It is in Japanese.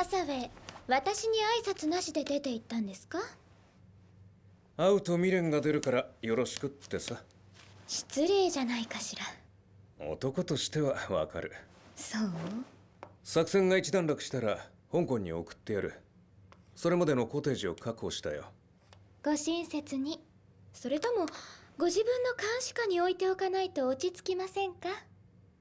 ハサウェイ私に挨拶なしで出て行ったんですか会うと未練が出るからよろしくってさ失礼じゃないかしら男としてはわかるそう作戦が一段落したら香港に送ってやるそれまでのコテージを確保したよご親切にそれともご自分の監視下に置いておかないと落ち着きませんか